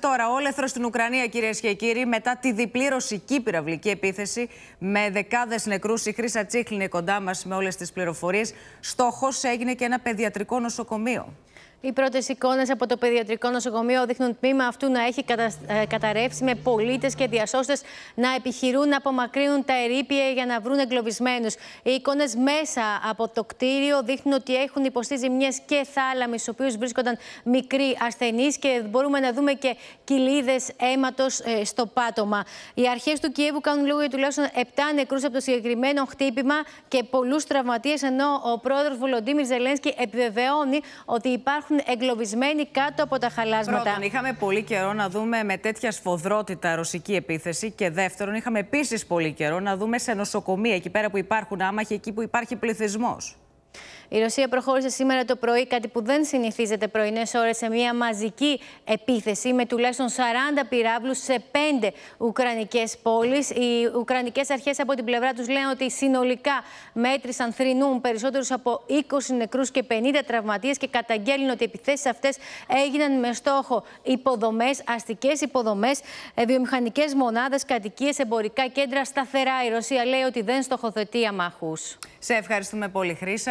Τώρα, όλεθρος στην Ουκρανία, κυρίες και κύριοι, μετά τη διπλή ρωσική πυραυλική επίθεση με δεκάδες νεκρούς, η Χρήσα Τσίχλη κοντά μας με όλες τις πληροφορίες. Στόχος έγινε και ένα παιδιατρικό νοσοκομείο. Οι πρώτες εικόνες από το παιδιατρικό νοσοκομείο δείχνουν τμήμα αυτού να έχει κατα... Ε, καταρρεύσει με πολίτες και διασώστες να επιχειρούν να απομακρύνουν τα ερήπια για να βρουν εγκλωβισμένους. Οι εικόνες μέσα από το κτίριο δείχνουν ότι έχουν υποστεί ζημιές και θάλαμε, στους οποίους βρίσκονταν μικροί ασθενείς και μπορούμε να δούμε και κοιλίδες αίματος ε, στο πάτωμα. Οι αρχές του Κιέβου κάνουν λόγο για τουλάχιστον 7 νεκρούς από το συγκεκριμένο χτύπημα και πολλούς τραυματίες, ενώ ο πρόεδρος Βολοντίμιρ Ζελένσκι επιβεβαιώνει ότι υπάρχουν υπάρχουν εγκλωβισμένοι κάτω από τα χαλάσματα. Πρώτον, είχαμε πολύ καιρό να δούμε με τέτοια σφοδρότητα ρωσική επίθεση. Και δεύτερον, είχαμε επίσης πολύ καιρό να δούμε σε νοσοκομεία, εκεί πέρα που υπάρχουν άμαχοι, εκεί που υπάρχει πληθυσμός. Η Ρωσία προχώρησε σήμερα το πρωί κάτι που δεν συνηθίζεται πρωινές ώρες σε μια μαζική επίθεση με τουλάχιστον 40 πυράβλους σε πέντε ουκρανικές πόλεις. Οι ουκρανικές αρχές από την πλευρά τους λένε ότι συνολικά μέτρησαν θρυνούν περισσότερους από 20 νεκρούς και 50 τραυματίες και καταγγέλνουν ότι οι επιθέσεις αυτές έγιναν με στόχο υποδομές, αστικές υποδομές, ε, βιομηχανικές μονάδες, κατοικίες, εμπορικά κέντρα. Σταθερά η Ρωσία λέει ότι δεν στοχοθετεί αμάχους. Σε ευχαριστούμε πολύ, Χρήσα.